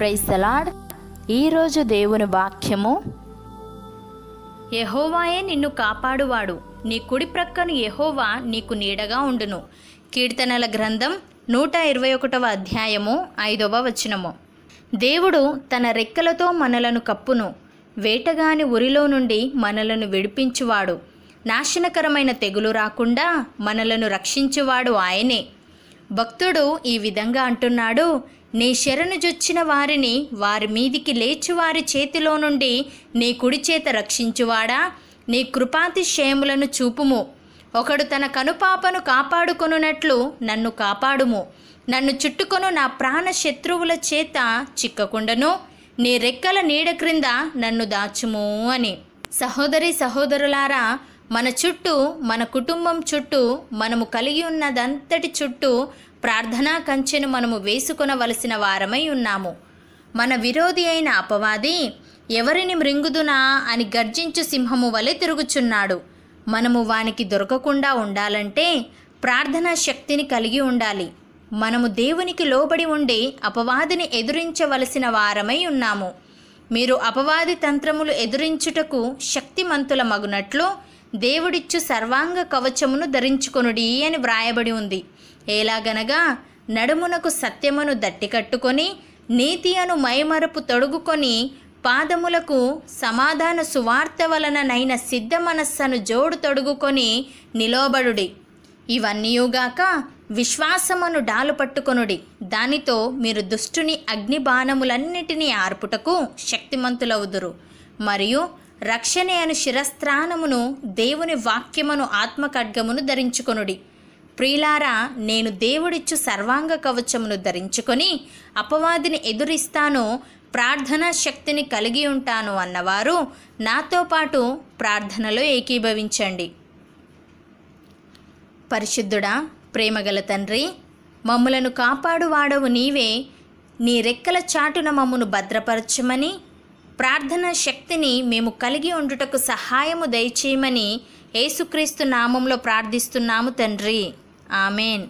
praise salad ఈరోజు దేవుని వాక్యము యహోవాయే నిన్ను కాపాడువాడు నీ కుడి ప్రక్కను యహోవా నీకు నీడగా ఉండును కీర్తనల గ్రంథం నూట ఇరవై ఒకటవ అధ్యాయము ఐదవ వచనము దేవుడు తన రెక్కలతో మనలను కప్పును వేటగాని ఉరిలో నుండి మనలను విడిపించువాడు నాశనకరమైన తెగులు రాకుండా మనలను రక్షించువాడు ఆయనే భక్తుడు ఈ విధంగా అంటున్నాడు నీ శరణు జొచ్చిన వారిని వారి మీదికి లేచి వారి చేతిలో నుండి నీ కుడి చేత రక్షించువాడా నీ కృపాతిశయములను చూపుము ఒకడు తన కనుపాపను కాపాడుకొనున్నట్లు నన్ను కాపాడుము నన్ను చుట్టుకొను నా ప్రాణ శత్రువుల చేత చిక్కకుండను నీ రెక్కల నీడ క్రింద నన్ను దాచుము అని సహోదరి సహోదరులారా మన చుట్టూ మన కుటుంబం చుట్టూ మనము కలిగి ఉన్నదంతటి చుట్టూ ప్రార్థనా కంచెను మనము వేసుకొనవలసిన వారమై ఉన్నాము మన విరోధి అయిన అపవాది ఎవరిని మృంగుదునా అని గర్జించు సింహము వలె తిరుగుచున్నాడు మనము వానికి దొరకకుండా ఉండాలంటే ప్రార్థనా శక్తిని కలిగి ఉండాలి మనము దేవునికి లోబడి ఉండి అపవాదిని ఎదురించవలసిన వారమై ఉన్నాము మీరు అపవాది తంత్రములు ఎదురించుటకు శక్తిమంతుల మగునట్లు దేవుడిచ్చు సర్వాంగ కవచమును ధరించుకొనుడి అని వ్రాయబడి ఉంది ఎలాగనగా నడుమునకు సత్యమును దట్టికట్టుకొని నీతి అను మైమరపు తొడుగుకొని పాదములకు సమాధాన సువార్త వలననైన సిద్ధ మనస్సను జోడు తొడుగుకొని నిలోబడుడి ఇవన్నీయుగాక విశ్వాసమును డాలు పట్టుకొనుడి దానితో మీరు దుష్టుని అగ్ని బాణములన్నిటినీ ఆర్పుటకు శక్తిమంతులవుదురు మరియు రక్షణే అను శిరస్త్రానమును దేవుని వాక్యమును ఆత్మకడ్గమును ధరించుకొనుడి ప్రియులారా నేను దేవుడిచ్చు సర్వాంగ కవచమును ధరించుకొని అపవాదిని ఎదురిస్తాను ప్రార్థనా శక్తిని కలిగి ఉంటాను అన్నవారు నాతో పాటు ప్రార్థనలో ఏకీభవించండి పరిశుద్ధుడా ప్రేమగల తండ్రి మమ్ములను వాడవు నీవే నీ రెక్కల చాటున మమ్మను భద్రపరచమని ప్రార్థన శక్తిని మేము కలిగి ఉండుటకు సహాయము దయచేయమని యేసుక్రీస్తు నామంలో ప్రార్థిస్తున్నాము తండ్రి ఆమెన్